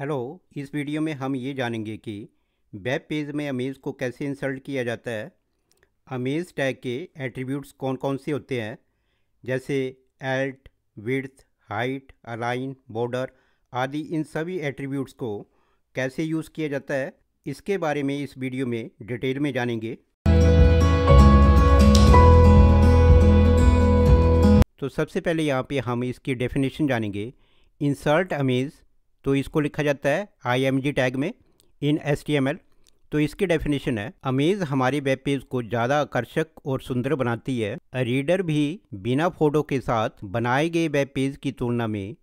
hello इस video में हम ये जानेंगे कि वेब पेज में अमेज को कैसे इंसर्ट किया जाता है अमेज टैग के एट्रीब्यूट्स कौन कौन से होते हैं जैसे alt width height align border आदि इन सभी एट्रीब्यूट्स को कैसे यूज़ किया जाता है इसके बारे में इस वीडियो में डिटेल में जानेंगे तो सबसे पहले यहाँ पे हम इसकी डेफिनेशन जानेंगे इंसर्ट अमेज़ तो इसको लिखा जाता है आई टैग में इन एस तो इसकी डेफिनेशन है अमेज हमारे वेब पेज को ज़्यादा आकर्षक और सुंदर बनाती है रीडर भी बिना फोटो के साथ बनाए गए वेब पेज की तुलना में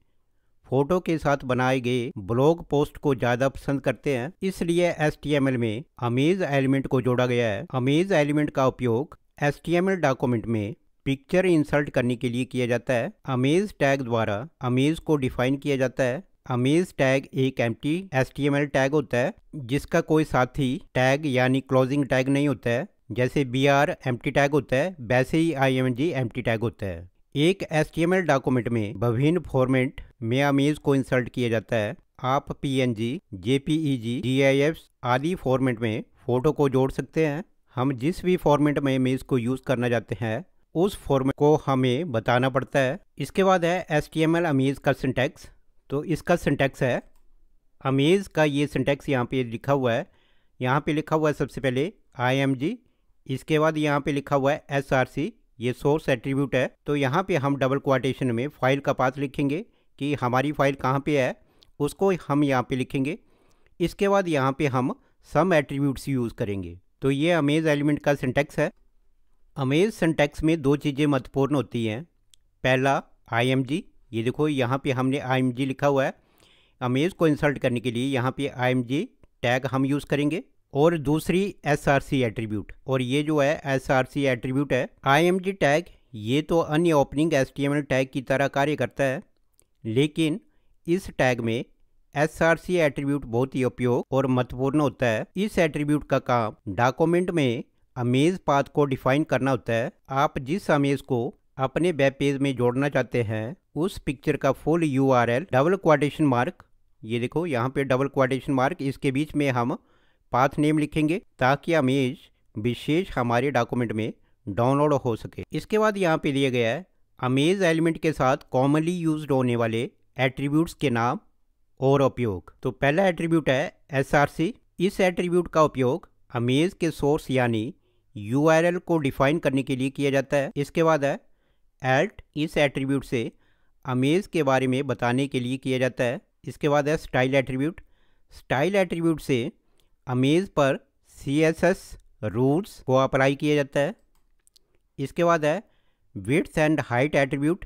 फोटो के साथ बनाए गए ब्लॉग पोस्ट को ज़्यादा पसंद करते हैं इसलिए एस में अमेज एलिमेंट को जोड़ा गया है अमेज एलिमेंट का उपयोग एस डॉक्यूमेंट में पिक्चर इंसर्ट करने के लिए किया जाता है अमेज टैग द्वारा अमेज को डिफाइन किया जाता है अमेज टैग एक एम टी टैग होता है जिसका कोई साथी टैग यानी क्लोजिंग टैग नहीं होता है जैसे बी आर एम टैग होता है वैसे ही आई एम जी एम टैग होता है एक एस डॉक्यूमेंट में विभिन्न फॉर्मेट में अमेज को इंसर्ट किया जाता है आप P N G J P E G I F आदि फॉर्मेट में फ़ोटो को जोड़ सकते हैं हम जिस भी फॉर्मेट में इमेज को यूज़ करना चाहते हैं उस फॉर्मेट को हमें बताना पड़ता है इसके बाद है H T M L image का सिंटेक्स तो इसका सिंटैक्स है अमेज़ का ये सिंटैक्स यहाँ पे लिखा हुआ है यहाँ पे लिखा हुआ है सबसे पहले आई एम जी इसके बाद यहाँ पे लिखा हुआ है एस आर सी ये सोर्स एट्रीब्यूट है तो यहाँ पे हम डबल क्वाटेशन में फ़ाइल का पास लिखेंगे कि हमारी फ़ाइल कहाँ पे है उसको हम यहाँ पे लिखेंगे इसके बाद यहाँ पे हम सम एट्रीब्यूट्स यूज़ करेंगे तो ये अमेज़ एलिमेंट का सिंटेक्स है अमेज़ सिंटेक्स में दो चीज़ें महत्वपूर्ण होती हैं पहला आई एम जी ये देखो यहाँ पे हमने आई लिखा हुआ है अमेज को इंसल्ट करने के लिए यहाँ पे आई टैग हम यूज़ करेंगे और दूसरी एस आर सी एट्रीब्यूट और ये जो है एस आर सी एट्रीब्यूट है आई टैग ये तो अन्य ओपनिंग एस टैग की तरह कार्य करता है लेकिन इस टैग में एस आर सी एट्रीब्यूट बहुत ही उपयोग और महत्वपूर्ण होता है इस एट्रीब्यूट का काम डॉक्यूमेंट में अमेज पाथ को डिफाइन करना होता है आप जिस अमेज को अपने वेब पेज में जोड़ना चाहते हैं उस पिक्चर का full U R L double quotation mark ये देखो यहाँ पे डबल क्वाटेशन मार्क इसके बीच में हम पाथ नेम लिखेंगे ताकि अमेज विशेष हमारे डॉक्यूमेंट में डाउनलोड हो सके इसके बाद यहाँ पे दिया गया है अमेज एलिमेंट के साथ कॉमनली यूज होने वाले एट्रीब्यूट्स के नाम और उपयोग तो पहला एट्रीब्यूट है एस इस एट्रीब्यूट का उपयोग अमेज के सोर्स यानी यू को डिफाइन करने के लिए किया जाता है इसके बाद है एल्ट इस एट्रीब्यूट से अमेज के बारे में बताने के लिए किया जाता है इसके बाद है स्टाइल एट्रीब्यूट स्टाइल एट्रीब्यूट से अमेज पर सी एस एस रूल्स को अप्लाई किया जाता है इसके बाद है विट्स एंड हाइट एट्रीब्यूट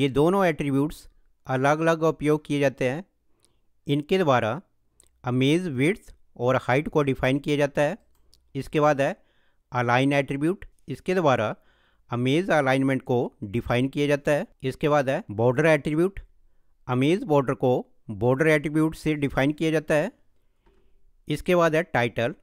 ये दोनों एट्रीब्यूट्स अलग अलग उपयोग किए जाते हैं इनके द्वारा अमेज विट्स और हाइट को डिफाइन किया जाता है इसके बाद है अलाइन एट्रीब्यूट इसके द्वारा अमेज अलाइनमेंट को डिफाइन किया जाता है इसके बाद है बॉर्डर एट्रीब्यूट अमेज बॉर्डर को बॉर्डर एट्रीब्यूट से डिफाइन किया जाता है इसके बाद है टाइटल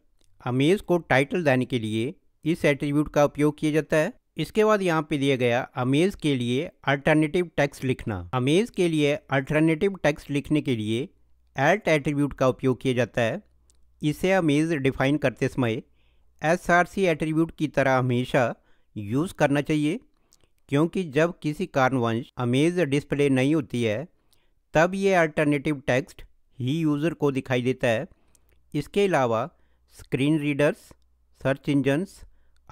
अमेज को टाइटल देने के लिए इस एट्रीब्यूट का उपयोग किया जाता है इसके बाद यहाँ पे दिया गया अमेज के लिए अल्टरनेटिव टेक्स्ट लिखना अमेज के लिए अल्टरनेटिव टेक्स्ट लिखने के लिए एट एट्रीब्यूट का उपयोग किया जाता है इसे अमेज डिफाइन करते समय एस आर सी एट्रीब्यूट की तरह हमेशा यूज़ करना चाहिए क्योंकि जब किसी कारणवंश अमेज डिस्प्ले नहीं होती है तब ये अल्टरनेटिव टेक्स्ट ही यूज़र को दिखाई देता है इसके अलावा स्क्रीन रीडर्स सर्च इंजन्स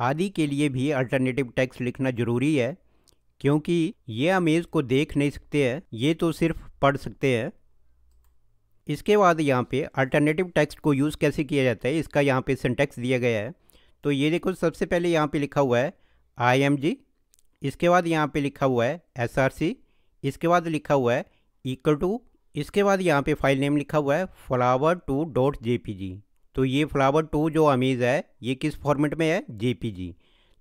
आदि के लिए भी अल्टरनेटिव टेक्स्ट लिखना ज़रूरी है क्योंकि ये अमेज को देख नहीं सकते हैं ये तो सिर्फ पढ़ सकते हैं इसके बाद यहाँ पे अल्टरनेटिव टेक्स्ट को यूज़ कैसे किया जाता है इसका यहाँ पे सिंटेक्स दिया गया है तो ये देखो सबसे पहले यहाँ पे लिखा हुआ है आई इसके बाद यहाँ पे लिखा हुआ है एस इसके बाद लिखा हुआ है इक्वल टू इसके बाद यहाँ पे फाइल नेम लिखा हुआ है फ्लावर टू डॉट जे तो ये फ्लावर टू जो अमीज़ है ये किस फॉर्मेट में है जे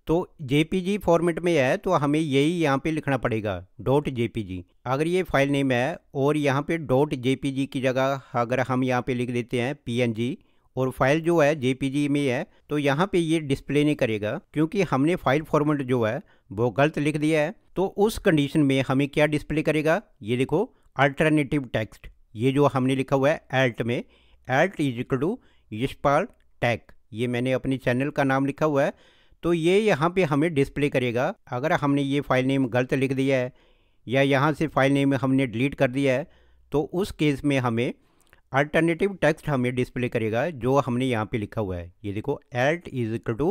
तो जे फॉर्मेट में है तो हमें यही यहाँ पे लिखना पड़ेगा डॉट जे अगर ये फाइल नेम है और यहाँ पे डॉट जे की जगह अगर हम यहाँ पे लिख देते हैं पी और फाइल जो है जे में है तो यहाँ पे ये डिस्प्ले नहीं करेगा क्योंकि हमने फाइल फॉर्मेट जो है वो गलत लिख दिया है तो उस कंडीशन में हमें क्या डिस्प्ले करेगा ये देखो अल्टरनेटिव टेक्स्ट ये जो हमने लिखा हुआ है एल्ट में एल्ट इज इक्वल टू यशपाल टैक ये मैंने अपने चैनल का नाम लिखा हुआ है तो ये यहाँ पे हमें डिस्प्ले करेगा अगर हमने ये फाइल नेम गलत लिख दिया है या यहाँ से फाइल नेम हमने डिलीट कर दिया है तो उस केस में हमें अल्टरनेटिव टेक्स्ट हमें डिस्प्ले करेगा जो हमने यहाँ पे लिखा हुआ है ये देखो एल्ट इज इक्वल टू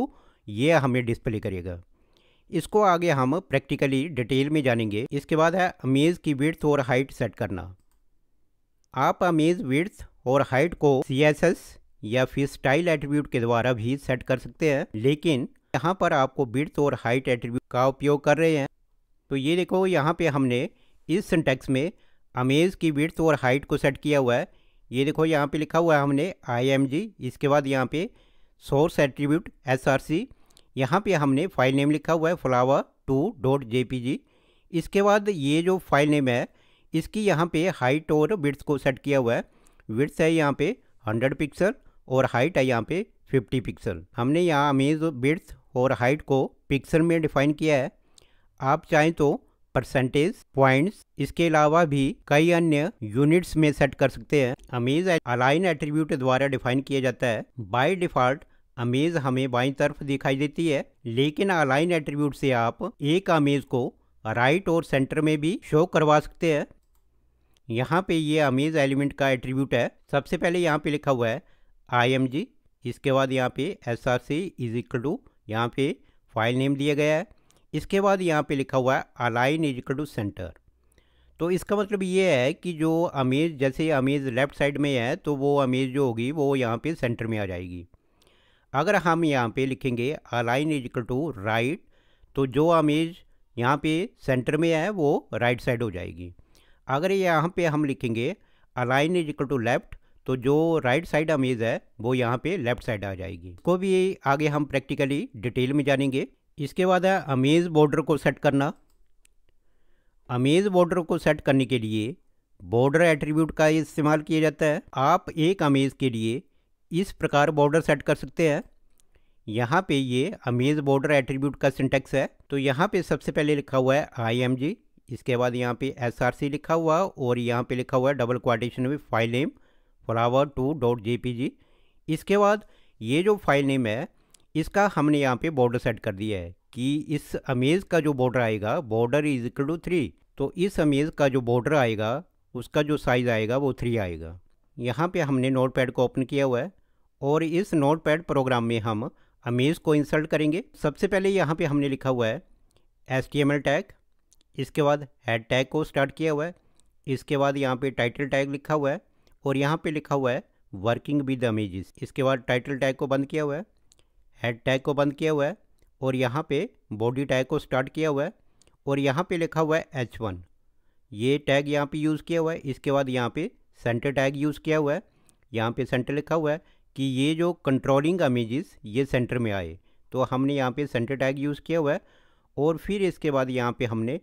ये हमें डिस्प्ले करेगा इसको आगे हम प्रैक्टिकली डिटेल में जानेंगे इसके बाद है अमेज की विड्थ और हाइट सेट करना आप अमेज विड्थ और हाइट को सी एस एस या फिर स्टाइल एट्रीब्यूट के द्वारा भी सेट कर सकते हैं लेकिन यहाँ पर आपको विड्थ और हाइट एट्रीब्यूट का उपयोग कर रहे हैं तो ये देखो यहाँ पे हमने इस सिंटेक्स में अमेज की विड्थ और हाइट को सेट किया हुआ है ये देखो यहाँ पे लिखा हुआ है हमने आई इसके बाद यहाँ पे source attribute S R C यहाँ पर हमने फाइल नेम लिखा हुआ है flower two dot J P G इसके बाद ये जो फाइल नेम है इसकी यहाँ पे हाइट और विड्स को सेट किया हुआ है विड्स है यहाँ पे 100 पिक्सल और हाइट है यहाँ पे 50 पिक्सल हमने यहाँ अमेज विड्स और हाइट को पिक्सल में डिफाइन किया है आप चाहें तो परसेंटेज पॉइंट्स इसके अलावा भी कई अन्य यूनिट्स में सेट कर सकते हैं अमेज अलाइन एट्रीब्यूट द्वारा डिफाइन किया जाता है बाय डिफॉल्ट अमेज हमें बाई तरफ दिखाई देती है लेकिन अलाइन एट्रीब्यूट से आप एक अमेज को राइट और सेंटर में भी शो करवा सकते हैं यहाँ पे ये अमेज एलिमेंट का एट्रीब्यूट है सबसे पहले यहाँ पे लिखा हुआ है आई इसके बाद यहाँ पे S R C is equal to यहाँ पे फाइल नेम दिया गया है इसके बाद यहाँ पे लिखा हुआ है अलाइन इजिकल टू सेंटर तो इसका मतलब ये है कि जो अमेज जैसे अमेज लेफ़्ट साइड में है तो वो अमेज जो होगी वो यहाँ पे सेंटर में आ जाएगी अगर हम यहाँ पे लिखेंगे अलाइन इजिकल टू राइट तो जो अमेज यहाँ पे सेंटर में है वो राइट साइड हो जाएगी अगर यहाँ पे हम लिखेंगे अलाइन इजिकल टू लेफ़्ट तो जो राइट साइड अमेज है वो यहाँ पे लेफ़्ट साइड आ जाएगी इसको भी आगे हम प्रैक्टिकली डिटेल में जानेंगे इसके बाद है अमेज बॉर्डर को सेट करना अमेज बॉर्डर को सेट करने के लिए बॉर्डर एट्रीब्यूट का इस्तेमाल किया जाता है आप एक अमेज के लिए इस प्रकार बॉर्डर सेट कर सकते हैं यहाँ पे ये अमेज बॉर्डर एट्रीब्यूट का सिंटेक्स है तो यहाँ पे सबसे पहले लिखा हुआ है आई एम जी इसके बाद यहाँ पे एस आर सी लिखा हुआ और यहाँ पे लिखा हुआ है डबल क्वाटेशन में file name flower two dot J P G इसके बाद ये जो फाइल नेम है इसका हमने यहाँ पे बॉर्डर सेट कर दिया है कि इस अमेज का जो बॉर्डर आएगा border is equal to three तो इस अमेज का जो बॉर्डर आएगा उसका जो साइज़ आएगा वो थ्री आएगा यहाँ पे हमने नोट पैड को ओपन किया हुआ है और इस नोट पैड प्रोग्राम में हम अमेज को इंसल्ट करेंगे सबसे पहले यहाँ पे हमने लिखा हुआ है एस टी टैग इसके बाद हेड टैग को स्टार्ट किया हुआ है इसके बाद यहाँ पे टाइटल टैग लिखा हुआ है और यहाँ पे लिखा हुआ है वर्किंग विद अमेजेस इसके बाद टाइटल टैग को बंद किया हुआ है हेड टैग को बंद किया हुआ है और यहाँ पे बॉडी टैग को स्टार्ट किया हुआ है और यहाँ पे लिखा हुआ है एच वन ये टैग यहाँ पे यूज़ किया हुआ है इसके बाद यहाँ पे सेंटर टैग यूज़ किया हुआ है यहाँ पे सेंटर लिखा हुआ है कि ये जो कंट्रोलिंग इमेजेस ये सेंटर में आए तो हमने यहाँ पे सेंटर टैग यूज़ किया हुआ है और फिर इसके बाद यहाँ पे हमने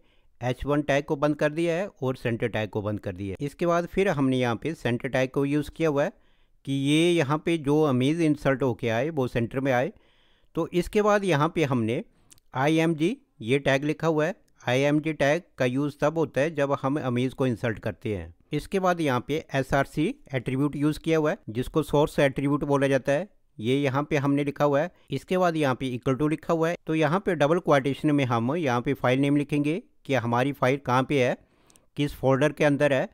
एच वन टैग को बंद कर दिया है और सेंटर टैग को बंद कर दिया है इसके बाद फिर हमने यहाँ पे सेंटर टैग को यूज़ किया हुआ है कि ये यहाँ पे जो अमेज इंसर्ट होके आए वो सेंटर में आए तो इसके बाद यहाँ पे हमने आई ये टैग लिखा हुआ है आई टैग का यूज़ तब होता है जब हम अमीज़ को इंसल्ट करते हैं इसके बाद यहाँ पे S R C attribute use किया हुआ है जिसको सोर्स एट्रीब्यूट बोला जाता है ये यहाँ पे हमने लिखा हुआ है इसके बाद यहाँ पे इक्वल टू लिखा हुआ है तो यहाँ पे डबल क्वाटेशन में हम यहाँ पे फाइल नेम लिखेंगे कि हमारी फाइल कहाँ पे है किस फोल्डर के अंदर है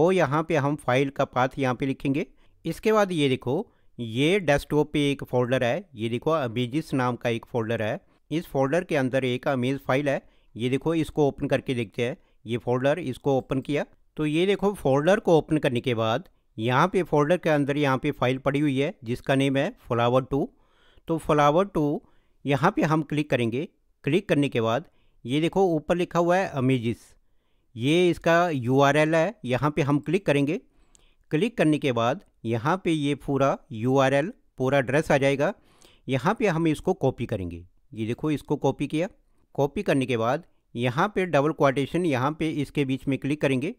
वो यहाँ पे हम फाइल का पाथ यहाँ पे लिखेंगे इसके बाद ये देखो ये डेस्कटॉप पे एक फोल्डर है ये देखो अमेजिस नाम का एक फोल्डर है इस फोल्डर के अंदर एक अमेज फाइल है ये देखो इसको ओपन करके देखते हैं ये फोल्डर इसको ओपन किया तो ये देखो फोल्डर को ओपन करने के बाद यहाँ पे फोल्डर के अंदर यहाँ पे फाइल पड़ी हुई है जिसका नेम है फ्लावर टू तो फ्लावर टू यहाँ पे हम क्लिक करेंगे क्लिक करने के बाद ये देखो ऊपर लिखा हुआ है अमेजिस ये इसका यू है यहाँ पे हम क्लिक करेंगे क्लिक करने के बाद यहाँ पे ये पूरा यू पूरा एड्रेस आ जाएगा यहाँ पे हम इसको कॉपी करेंगे ये देखो इसको कॉपी किया कॉपी करने के बाद यहाँ पे डबल क्वाटेशन यहाँ पे इसके बीच में क्लिक करेंगे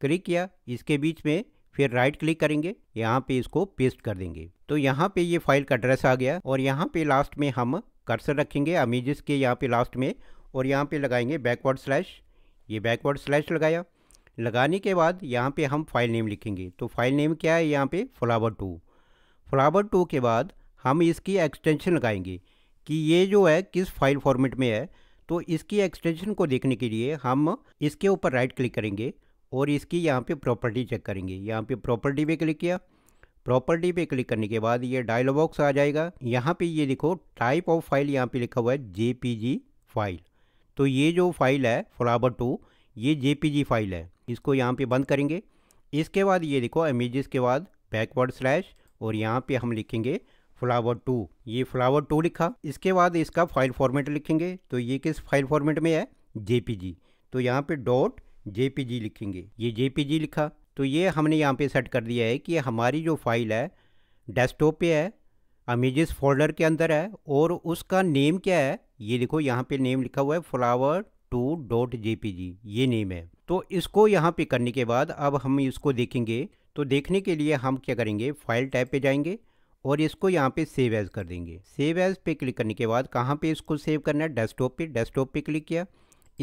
क्लिक किया इसके बीच में फिर राइट क्लिक करेंगे यहाँ पे इसको पेस्ट कर देंगे तो यहाँ पे ये फाइल का एड्रेस आ गया और यहाँ पे लास्ट में हम कर्सर रखेंगे अमीजिस के यहाँ पे लास्ट में और यहाँ पे लगाएंगे बैकवर्ड स्लैश ये बैकवर्ड स्लैश लगाया लगाने के बाद यहाँ पे हम फाइल नेम लिखेंगे तो फाइल नेम क्या है यहाँ पे फ्लावर टू फ्लावर टू के बाद हम इसकी एक्सटेंशन लगाएंगे कि ये जो है किस फाइल फॉर्मेट में है तो इसकी एक्सटेंशन को देखने के लिए हम इसके ऊपर राइट क्लिक करेंगे और इसकी यहाँ पे प्रॉपर्टी चेक करेंगे यहाँ पे प्रॉपर्टी पे क्लिक किया प्रॉपर्टी पे क्लिक करने के बाद ये डायलॉग बॉक्स आ जाएगा यहाँ पे ये देखो टाइप ऑफ फाइल यहाँ पे लिखा हुआ है जे फाइल तो ये जो फाइल है फ्लावर टू ये जे फाइल है इसको यहाँ पे बंद करेंगे इसके बाद ये देखो इमेजेस के बाद बैकवर्ड स्लैश और यहाँ पे हम लिखेंगे फ्लावर टू ये फ्लावर टू लिखा इसके बाद इसका फाइल फॉर्मेट लिखेंगे तो ये किस फाइल फॉर्मेट में है जे तो यहाँ पे डॉट जे लिखेंगे ये जे लिखा तो ये हमने यहाँ पे सेट कर दिया है कि हमारी जो फाइल है डेस्कटॉप पे है अमेजेस फोल्डर के अंदर है और उसका नेम क्या है ये देखो यहाँ पे नेम लिखा हुआ है फ्लावर टू डॉट जे ये नेम है तो इसको यहाँ पे करने के बाद अब हम इसको देखेंगे तो देखने के लिए हम क्या करेंगे फाइल टाइप पे जाएंगे और इसको यहाँ पे सेव एज़ कर देंगे सेव एज़ पे क्लिक करने के बाद कहाँ पे इसको सेव करना है डेस्कटॉप पे डेस्कटॉप पे क्लिक किया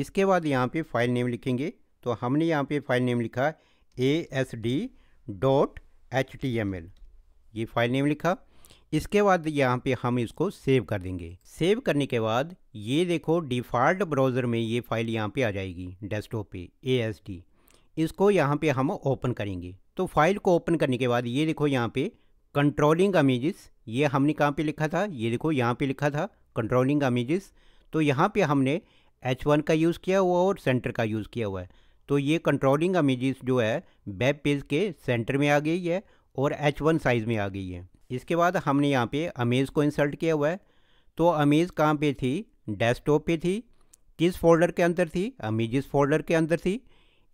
इसके बाद यहाँ पे फाइल नेम लिखेंगे तो हमने यहाँ पे फाइल नेम लिखा A S D dot H T M L ये फाइल नेम लिखा इसके बाद यहाँ पे हम इसको सेव कर देंगे सेव करने के बाद ये देखो डिफ़ॉल्ट ब्राउज़र में ये फाइल यहाँ पे आ जाएगी डेस्कटॉप पे ए इसको यहाँ पे हम ओपन करेंगे तो फाइल को ओपन करने के बाद ये देखो यहाँ पे कंट्रोलिंग अमेजेस ये हमने कहाँ पे लिखा था ये देखो यहाँ पे लिखा था कंट्रोलिंग अमेजेस तो यहाँ पर हमने एच वन का यूज़ किया हुआ और सेंटर का यूज़ किया हुआ है तो ये कंट्रोलिंग अमेजेस जो है वेब पेज के सेंटर में आ गई है और एच वन साइज़ में आ गई है इसके बाद हमने यहाँ पे अमेज को इंसल्ट किया हुआ है तो अमेज कहाँ पे थी डेस्कटॉप पे थी किस फोल्डर के अंदर थी अमेजिस फोल्डर के अंदर थी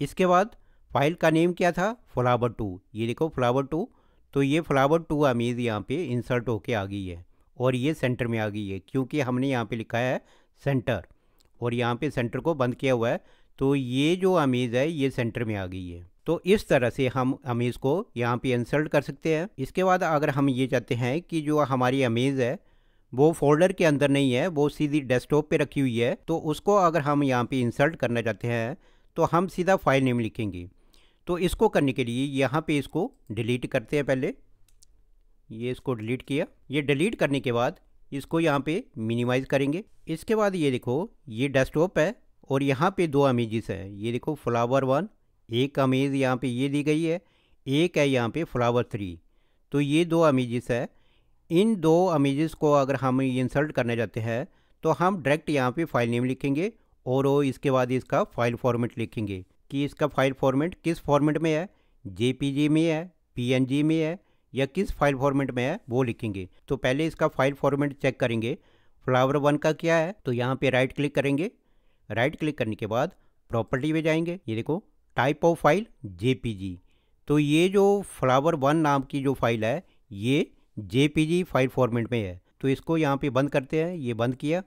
इसके बाद फाइल का नेम क्या था फ्लावर टू ये देखो फ्लावर टू तो ये फ्लावर टू अमेज यहाँ पे इंसर्ट होके आ गई है और ये सेंटर में आ गई है क्योंकि हमने यहाँ पे लिखा है सेंटर और यहाँ पे सेंटर को बंद किया हुआ है तो ये जो अमेज है ये सेंटर में आ गई है तो इस तरह से हम अमीज़ को यहाँ पे इंसल्ट कर सकते हैं इसके बाद अगर हम ये चाहते हैं कि जो हमारी अमीज़ है वो फोल्डर के अंदर नहीं है वो सीधी डेस्कटॉप पे रखी हुई है तो उसको अगर हम यहाँ पे इंसल्ट करना चाहते हैं तो हम सीधा फाइल नेम लिखेंगे तो इसको करने के लिए यहाँ पे इसको डिलीट करते हैं पहले ये इसको डिलीट किया ये डिलीट करने के बाद इसको यहाँ पे मिनिमाइज़ करेंगे इसके बाद ये देखो ये डेस्कटॉप है और यहाँ पे दो अमेजेस हैं ये देखो फ्लावर वन एक अमेज यहाँ पे ये दी गई है एक है यहाँ पे फ्लावर थ्री तो ये दो अमेजेस है इन दो अमेजेस को अगर हम इंसर्ट करने जाते हैं तो हम डायरेक्ट यहाँ पे फाइल नेम लिखेंगे और वो इसके बाद इसका फाइल फॉर्मेट लिखेंगे कि इसका फाइल फॉर्मेट किस फॉर्मेट में है जे में है पी में है या किस फाइल फॉर्मेट में है वो लिखेंगे तो पहले इसका फाइल फॉर्मेट चेक करेंगे फ्लावर वन का क्या है तो यहाँ पे राइट क्लिक करेंगे राइट क्लिक करने के बाद प्रॉपर्टी में जाएंगे ये देखो टाइप ऑफ फाइल जे तो ये जो फ्लावर वन नाम की जो फाइल है ये जे फाइल फॉर्मेट में है तो इसको यहाँ पे बंद करते हैं ये बंद किया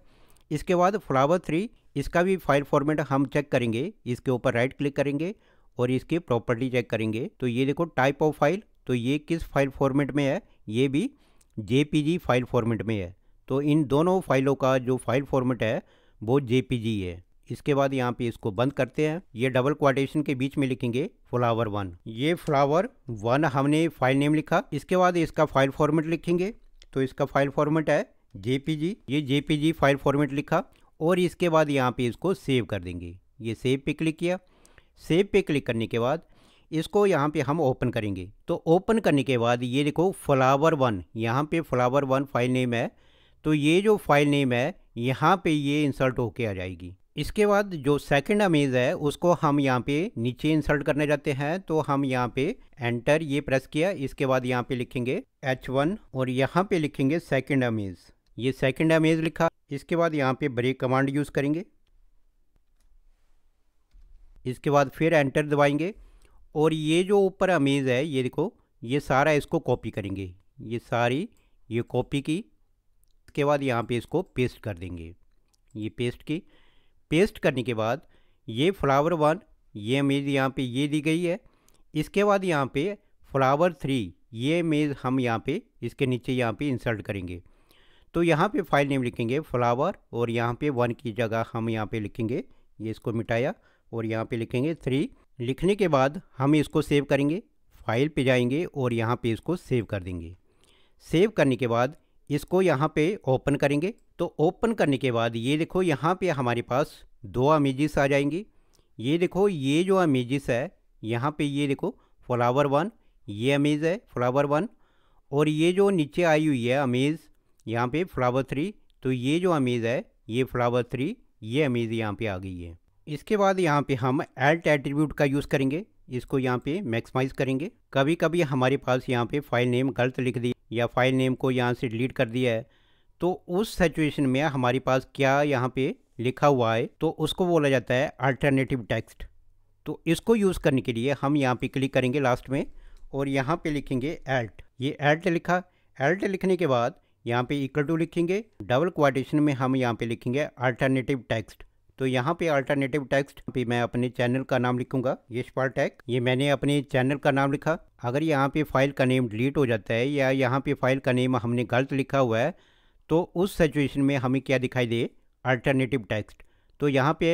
इसके बाद फ्लावर थ्री इसका भी फाइल फॉर्मेट हम चेक करेंगे इसके ऊपर राइट क्लिक करेंगे और इसकी प्रॉपर्टी चेक करेंगे तो ये देखो टाइप ऑफ फाइल तो ये किस फाइल फॉर्मेट में है ये भी जे फाइल फॉर्मेट में है तो इन दोनों फाइलों का जो फाइल फॉर्मेट है वो जे है इसके बाद यहाँ पे इसको बंद करते हैं ये डबल क्वाटेशन के बीच में लिखेंगे फ्लावर वन ये फ्लावर वन हमने फाइल नेम लिखा इसके बाद इसका फाइल फॉर्मेट लिखेंगे तो इसका फाइल फॉर्मेट है जेपीजी ये जेपीजी फाइल फॉर्मेट लिखा और इसके बाद यहाँ पे इसको सेव कर देंगे ये सेव पे क्लिक किया सेव पे क्लिक करने के बाद इसको यहाँ पे हम ओपन करेंगे तो ओपन करने के बाद ये देखो फ्लावर वन यहाँ पे फ्लावर वन फाइल नेम है तो ये जो फाइल नेम है यहाँ पे ये इंसर्ट होके आ जाएगी इसके बाद जो सेकंड अमेज है उसको हम यहाँ पे नीचे इंसर्ट करने जाते हैं तो हम यहाँ पे एंटर ये प्रेस किया इसके बाद यहाँ पे लिखेंगे एच वन और यहाँ पे लिखेंगे सेकंड अमेज ये सेकंड अमेज लिखा इसके बाद यहाँ पे ब्रेक कमांड यूज़ करेंगे इसके बाद फिर एंटर दबाएंगे और ये जो ऊपर अमेज है ये देखो ये सारा इसको कॉपी करेंगे ये सारी ये कॉपी की इसके बाद यहाँ पे इसको पेस्ट कर देंगे ये पेस्ट की पेस्ट करने के बाद ये फ्लावर वन ये इमेज यहाँ पे ये दी गई है इसके बाद यहाँ पे फ्लावर थ्री ये इमेज हम यहाँ पे इसके नीचे यहाँ पे इंसर्ट करेंगे तो यहाँ पे फाइल नेम लिखेंगे फ्लावर और यहाँ पे वन की जगह हम यहाँ पे लिखेंगे ये इसको मिटाया और यहाँ पे लिखेंगे थ्री लिखने के बाद हम इसको सेव करेंगे फाइल पे जाएंगे और यहाँ पे इसको सेव कर देंगे सेव करने के बाद इसको यहाँ पे ओपन करेंगे तो ओपन करने के बाद ये देखो यहाँ पे हमारे पास दो अमेजिस आ जाएंगी ये देखो ये जो अमेजिस है यहाँ पे ये देखो फ्लावर वन ये अमेज है फ्लावर वन और ये जो नीचे आई हुई है अमेज यहाँ पे फ्लावर थ्री तो ये जो अमेज है ये फ्लावर थ्री ये अमेज यहाँ पे आ गई है इसके बाद यहाँ पे हम एल्ट एट्रीब्यूट का यूज़ करेंगे इसको यहाँ पे मैक्समाइज करेंगे कभी कभी हमारे पास यहाँ पे फाइल नेम गलत लिख दी या फाइल नेम को यहाँ से डिलीट कर दिया है तो उस सिचुएशन में हमारे पास क्या यहाँ पे लिखा हुआ है तो उसको बोला जाता है अल्टरनेटिव टेक्स्ट तो इसको यूज़ करने के लिए हम यहाँ पे क्लिक करेंगे लास्ट में और यहाँ पे लिखेंगे एल्ट ये एल्ट लिखा एल्ट लिखने के बाद यहाँ पे इक्वल टू लिखेंगे डबल क्वाटेशन में हम यहाँ पे लिखेंगे अल्टरनेटिव टेक्स्ट तो यहाँ पे अल्टरनेटिव टेक्स्ट पे मैं अपने चैनल का नाम लिखूंगा ये टैक ये मैंने अपने चैनल का नाम लिखा अगर यहाँ पे फाइल का नेम डिलीट हो जाता है या यहाँ पे फाइल का नेम हमने गलत लिखा हुआ है तो उस सिचुएशन में हमें क्या दिखाई दे अल्टरनेटिव टेक्स्ट तो यहाँ पे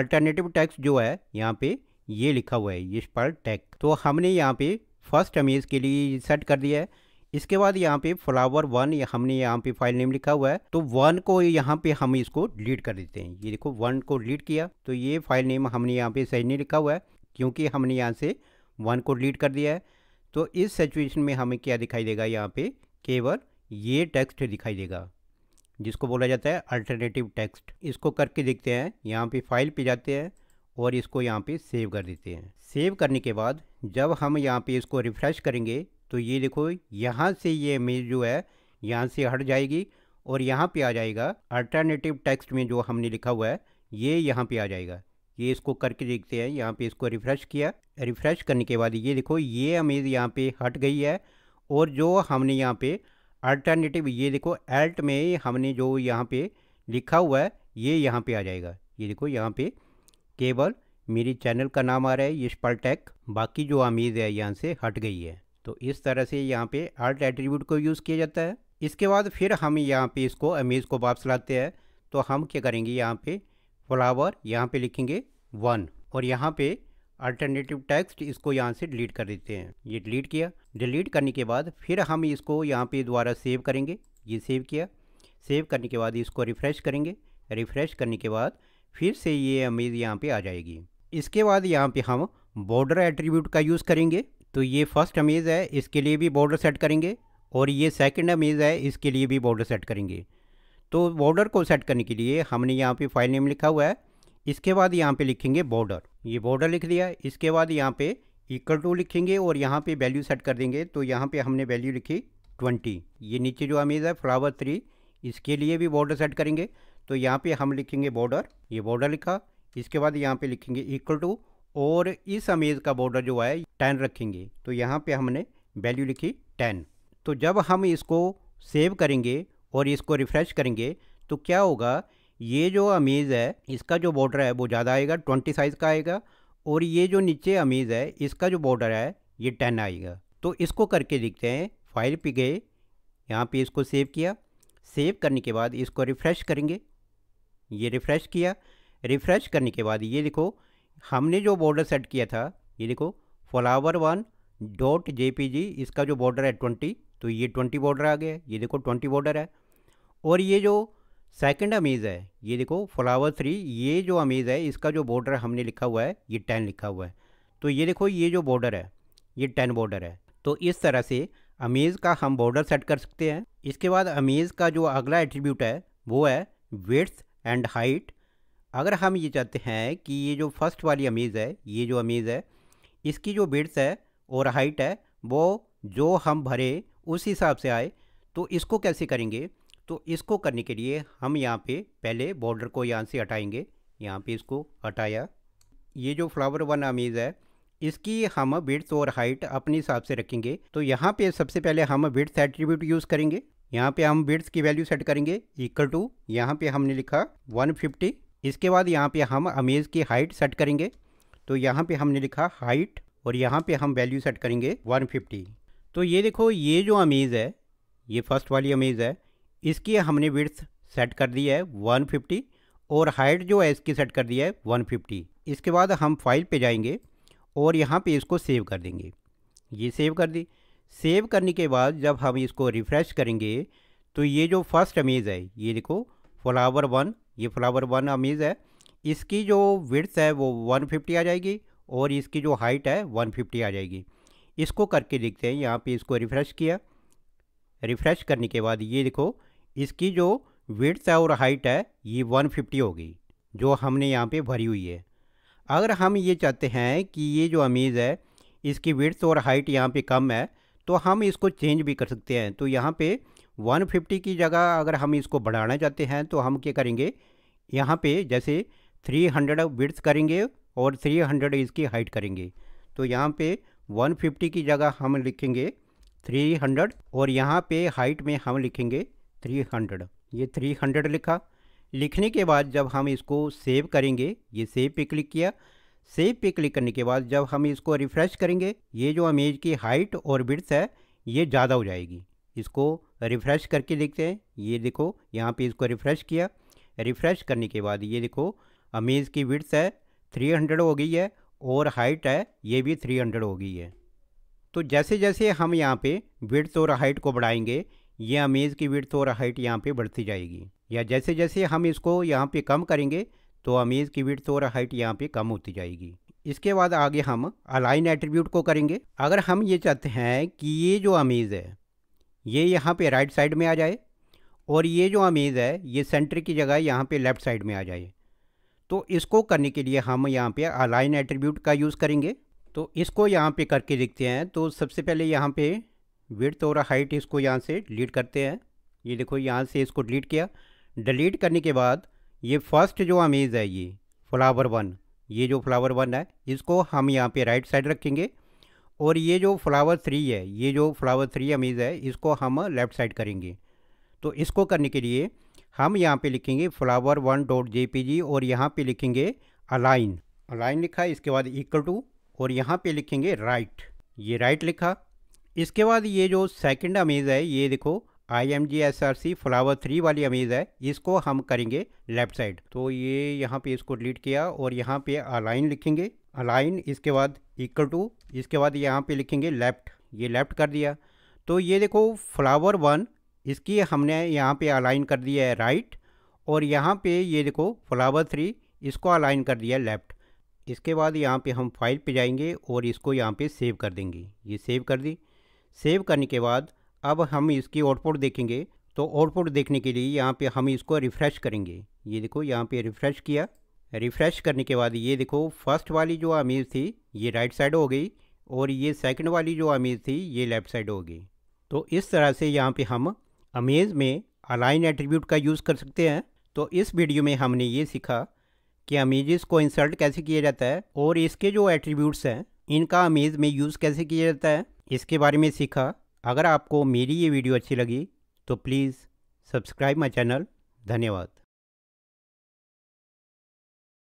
अल्टरनेटिव टेक्स्ट जो है यहाँ पे ये लिखा हुआ है ये पर टैग तो हमने यहाँ पे फर्स्ट अमेज के लिए सेट कर दिया है इसके बाद यहाँ पे फ्लावर वन या हमने यहाँ पे फाइल नेम लिखा हुआ है तो वन को यहाँ पे हम इसको डिलीट कर देते हैं ये देखो वन को डिलीट किया तो ये फाइल नेम हमने यहाँ पे सही नहीं लिखा हुआ है क्योंकि हमने यहाँ से वन को डिलीट कर दिया है तो इस सिचुएशन में हमें क्या दिखाई देगा यहाँ पे केवल ये टेक्स्ट दिखाई देगा जिसको बोला जाता है अल्टरनेटिव टेक्स्ट इसको करके देखते हैं यहाँ पे फाइल पे जाते हैं और इसको यहाँ पे सेव कर देते हैं सेव करने के बाद जब हम यहाँ पे इसको रिफ़्रेश करेंगे तो ये देखो यहाँ से ये इमेज जो है यहाँ से हट जाएगी और यहाँ पे आ जाएगा अल्टरनेटिव टेक्स्ट में जो हमने लिखा हुआ है ये यहाँ पे आ जाएगा ये इसको करके देखते हैं यहाँ पे इसको रिफ़्रेश किया रिफ़्रेश करने के बाद ये देखो ये इमेज यहाँ पे हट गई है और जो हमने यहाँ पे अल्टरनेटिव ये देखो एल्ट में हमने जो यहाँ पे लिखा हुआ है ये यहाँ पे आ जाएगा ये देखो यहाँ पे केवल मेरी चैनल का नाम आ रहा है ये टैक बाकी जो आमीज़ है यहाँ से हट गई है तो इस तरह से यहाँ पे आर्ट एट्रीब्यूट को यूज़ किया जाता है इसके बाद फिर हम यहाँ पे इसको अमीज़ को वापस लाते हैं तो हम क्या करेंगे यहाँ पे फ्लावर यहाँ पे लिखेंगे वन और यहाँ पे अल्टरनेटिव टेक्स्ट इसको यहाँ से डिलीट कर देते हैं ये डिलीट किया डिलीट करने के बाद फिर हम इसको यहाँ पे दोबारा सेव करेंगे ये सेव किया सेव करने के बाद इसको रिफ़्रेश करेंगे रिफ़्रेश करने के बाद फिर से ये अमेज यहाँ पे आ जाएगी इसके बाद यहाँ पे हम बॉर्डर एट्रीब्यूट का यूज़ करेंगे तो ये फर्स्ट अमेज है इसके लिए भी बॉर्डर सेट करेंगे और ये सेकेंड अमेज है इसके लिए भी बॉर्डर सेट करेंगे तो बॉर्डर को सेट करने के लिए हमने यहाँ पर फाइल नेम लिखा हुआ है इसके बाद यहाँ पे लिखेंगे बॉर्डर ये बॉर्डर लिख दिया इसके बाद यहाँ पे इक्वल टू लिखेंगे और यहाँ पे वैल्यू सेट कर देंगे तो यहाँ पे हमने वैल्यू लिखी ट्वेंटी ये नीचे जो अमेज है फ्लावर थ्री इसके लिए भी बॉर्डर सेट करेंगे तो यहाँ पे हम लिखेंगे बॉर्डर ये बॉर्डर लिखा इसके बाद यहाँ पे लिखेंगे इक्वल टू और इस अमेज का बॉर्डर जो है टेन रखेंगे तो यहाँ पर हमने वैल्यू लिखी टेन तो जब हम इसको सेव करेंगे और इसको रिफ्रेश करेंगे तो क्या होगा ये जो अमीज़ है इसका जो बॉर्डर है वो ज़्यादा आएगा ट्वेंटी साइज़ का आएगा और ये जो नीचे अमीज़ है इसका जो बॉर्डर है ये टेन आएगा तो इसको करके देखते हैं फाइल पे गए यहाँ पे इसको सेव किया सेव करने के बाद इसको रिफ़्रेश करेंगे ये रिफ़्रेश किया रिफ़्रेश करने के बाद ये देखो हमने जो बॉर्डर सेट किया था ये देखो फ्लावर वन डॉट जे इसका जो बॉर्डर है ट्वेंटी तो ये ट्वेंटी बॉर्डर आ गया ये देखो ट्वेंटी बॉर्डर है और ये जो सेकंड अमीज़ है ये देखो फ्लावर थ्री ये जो अमीज़ है इसका जो बॉर्डर हमने लिखा हुआ है ये टेन लिखा हुआ है तो ये देखो ये जो बॉर्डर है ये टेन बॉर्डर है तो इस तरह से अमीज़ का हम बॉर्डर सेट कर सकते हैं इसके बाद अमीज़ का जो अगला एट्रीब्यूट है वो है वेट्स एंड हाइट अगर हम ये चाहते हैं कि ये जो फर्स्ट वाली अमीज़ है ये जो अमीज़ है इसकी जो वेट्स है और हाइट है वो जो हम भरे उस हिसाब से आए तो इसको कैसे करेंगे तो इसको करने के लिए हम यहाँ पे पहले बॉर्डर को यहाँ से हटाएंगे यहाँ पे इसको हटाया ये जो फ्लावर वन अमीज़ है इसकी हम विड्थ और हाइट अपने हिसाब से रखेंगे तो यहाँ पे सबसे पहले हम विड्थ एट्रीब्यूट यूज़ करेंगे यहाँ पे हम विड्थ की वैल्यू सेट करेंगे इक्वल टू यहाँ पे हमने लिखा 150 इसके बाद यहाँ पे हम अमेज की हाइट सेट करेंगे तो यहाँ पे हमने लिखा हाइट और यहाँ पे हम वैल्यू सेट करेंगे 150 तो ये देखो ये जो अमेज है ये फर्स्ट वाली अमेज है इसकी हमने विड्थ सेट कर दी है 150 और हाइट जो है इसकी सेट कर दी है 150 इसके बाद हम फाइल पे जाएंगे और यहाँ पे इसको सेव कर देंगे ये सेव कर दी सेव करने के बाद जब हम इसको रिफ़्रेश करेंगे तो ये जो फर्स्ट अमेज़ है ये देखो फ्लावर वन ये फ्लावर वन अमेज़ है इसकी जो विड्थ है वो 150 आ जाएगी और इसकी जो हाइट है 150 आ जाएगी इसको करके देखते हैं यहाँ पे इसको रिफ़्रेश किया रिफ़्रेश करने के बाद ये देखो इसकी जो विड्थ और हाइट है ये 150 होगी जो हमने यहाँ पे भरी हुई है अगर हम ये चाहते हैं कि ये जो अमीज़ है इसकी विड्थ और हाइट यहाँ पे कम है तो हम इसको चेंज भी कर सकते हैं तो यहाँ पे 150 की जगह अगर हम इसको बढ़ाना चाहते हैं तो हम क्या करेंगे यहाँ पे जैसे 300 हंड्रेड विड्थ करेंगे और 300 इसकी हाइट करेंगे तो यहाँ पे 150 की जगह हम लिखेंगे 300 और यहाँ पे हाइट में हम लिखेंगे थ्री हंड्रेड ये थ्री हंड्रेड लिखा लिखने के बाद जब हम इसको सेव करेंगे ये सेव पे क्लिक किया सेव पे क्लिक करने के बाद जब हम इसको रिफ़्रेश करेंगे ये जो इमेज की हाइट और विड्थ है ये ज़्यादा हो जाएगी इसको रिफ़्रेश करके देखते हैं ये देखो यहाँ पे इसको रिफ़्रेश किया रिफ़्रेश करने के बाद ये देखो अमेज़ की विड्थ है 300 हो गई है और हाइट है ये भी 300 हो गई है तो जैसे जैसे हम यहाँ पे विड्स और हाइट को बढ़ाएंगे ये अमेज़ की विड्थ और हाइट यहाँ पे बढ़ती जाएगी या जैसे जैसे हम इसको यहाँ पे कम करेंगे तो अमेज़ की विड्थ और हाइट यहाँ पे कम होती जाएगी इसके बाद आगे हम अलाइन एट्रीब्यूट को करेंगे अगर हम ये चाहते हैं कि ये जो अमेज़ है ये यहाँ पे राइट साइड में आ जाए और ये जो अमेज़ है ये सेंटर की जगह यहाँ पर लेफ़्ट साइड में आ जाए तो इसको करने के लिए हम यहाँ पे अलाइन एट्रीब्यूट का यूज़ करेंगे तो इसको यहाँ पे करके देखते हैं तो सबसे पहले यहाँ पे विड्थ और हाइट इसको यहाँ से डिलीट करते हैं ये देखो यहाँ से इसको डिलीट किया डिलीट करने के बाद ये फर्स्ट जो अमेज है ये फ्लावर वन ये जो फ्लावर वन है इसको हम यहाँ पे राइट साइड रखेंगे और ये जो फ्लावर थ्री है ये जो फ्लावर थ्री अमेज है इसको हम लेफ़्ट साइड करेंगे तो इसको करने के लिए हम यहाँ पे लिखेंगे flower one dot J P G और यहाँ पे लिखेंगे अलाइन अलाइन लिखा इसके बाद इक्वल टू और यहाँ पे लिखेंगे राइट ये राइट लिखा इसके बाद ये जो सेकंड अमेज है ये देखो I M G S R C flower three वाली अमेज है इसको हम करेंगे लेफ्ट साइड तो ये यहाँ पे इसको डिलीट किया और यहाँ पे अलाइन लिखेंगे अलाइन इसके बाद इक्वल टू इसके बाद यहाँ पे लिखेंगे लेफ्ट ये लेफ्ट कर दिया तो ये देखो फ्लावर वन इसकी हमने यहाँ पे अलाइन कर दिया है राइट और यहाँ पे ये देखो फ्लावर थ्री इसको अलाइन कर दिया लेफ़्ट इसके बाद यहाँ पे हम फाइल पे जाएंगे और इसको यहाँ पे सेव कर देंगे ये सेव कर दी सेव करने के बाद अब हम इसकी आउटपुट देखेंगे तो आउटपुट देखने के लिए यहाँ पे हम इसको रिफ़्रेश करेंगे ये देखो यहाँ पे रिफ़्रेश किया रिफ़्रेश करने के बाद ये देखो फर्स्ट वाली जो अमीज़ थी ये राइट साइड हो गई और ये सेकंड वाली जो अमीज़ थी ये लेफ़्ट साइड हो गई तो इस तरह से यहाँ पे हम अमेज़ में अलाइन एट्रीब्यूट का यूज़ कर सकते हैं तो इस वीडियो में हमने ये सीखा कि अमेज़ को इंसर्ट कैसे किया जाता है और इसके जो एट्रीब्यूट्स हैं इनका अमेज में यूज़ कैसे किया जाता है इसके बारे में सीखा अगर आपको मेरी ये वीडियो अच्छी लगी तो प्लीज़ सब्सक्राइब माई चैनल धन्यवाद